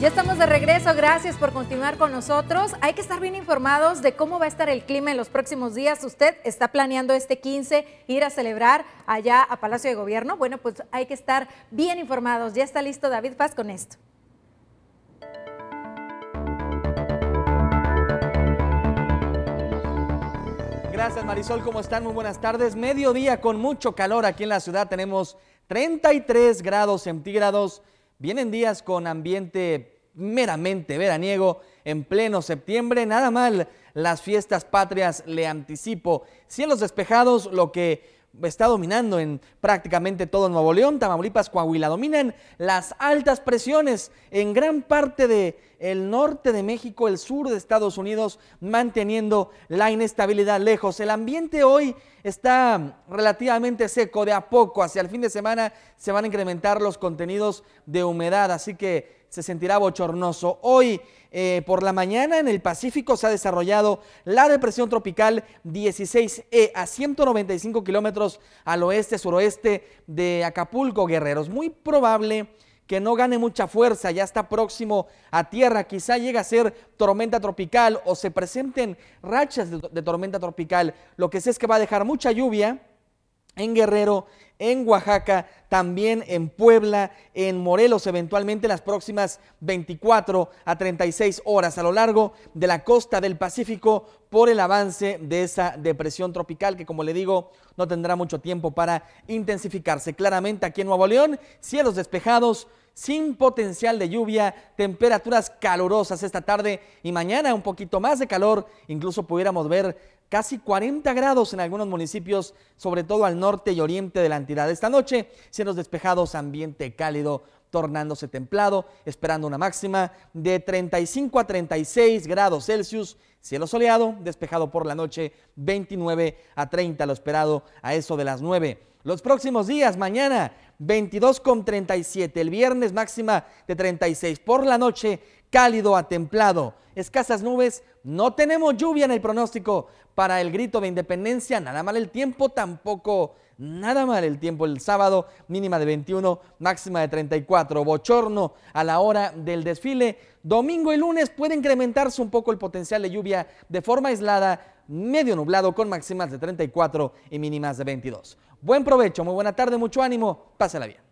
Ya estamos de regreso, gracias por continuar con nosotros. Hay que estar bien informados de cómo va a estar el clima en los próximos días. Usted está planeando este 15 ir a celebrar allá a Palacio de Gobierno. Bueno, pues hay que estar bien informados. Ya está listo David Paz con esto. Gracias Marisol, ¿cómo están? Muy buenas tardes. Mediodía con mucho calor aquí en la ciudad. Tenemos 33 grados centígrados. Vienen días con ambiente meramente veraniego en pleno septiembre, nada mal. Las fiestas patrias le anticipo. Cielos despejados, lo que está dominando en prácticamente todo Nuevo León, Tamaulipas, Coahuila. Dominan las altas presiones en gran parte del el norte de México, el sur de Estados Unidos, manteniendo la inestabilidad lejos. El ambiente hoy está relativamente seco de a poco. Hacia el fin de semana se van a incrementar los contenidos de humedad, así que se sentirá bochornoso. Hoy eh, por la mañana en el Pacífico se ha desarrollado la depresión tropical 16E a 195 kilómetros al oeste-suroeste de Acapulco, Guerreros. Muy probable que no gane mucha fuerza, ya está próximo a tierra, quizá llegue a ser tormenta tropical o se presenten rachas de, de tormenta tropical. Lo que sé es que va a dejar mucha lluvia, en Guerrero, en Oaxaca, también en Puebla, en Morelos, eventualmente las próximas 24 a 36 horas a lo largo de la costa del Pacífico por el avance de esa depresión tropical que, como le digo, no tendrá mucho tiempo para intensificarse. Claramente aquí en Nuevo León, cielos despejados, sin potencial de lluvia, temperaturas calurosas esta tarde y mañana un poquito más de calor, incluso pudiéramos ver casi 40 grados en algunos municipios, sobre todo al norte y oriente de la entidad. Esta noche, cielos despejados, ambiente cálido, tornándose templado, esperando una máxima de 35 a 36 grados Celsius, cielo soleado, despejado por la noche, 29 a 30 lo esperado a eso de las 9. Los próximos días, mañana, 22,37. El viernes máxima de 36. Por la noche, cálido a templado. Escasas nubes. No tenemos lluvia en el pronóstico para el grito de independencia. Nada mal el tiempo, tampoco nada mal el tiempo el sábado, mínima de 21, máxima de 34, bochorno a la hora del desfile. Domingo y lunes puede incrementarse un poco el potencial de lluvia de forma aislada medio nublado con máximas de 34 y mínimas de 22. Buen provecho, muy buena tarde, mucho ánimo, pásala bien.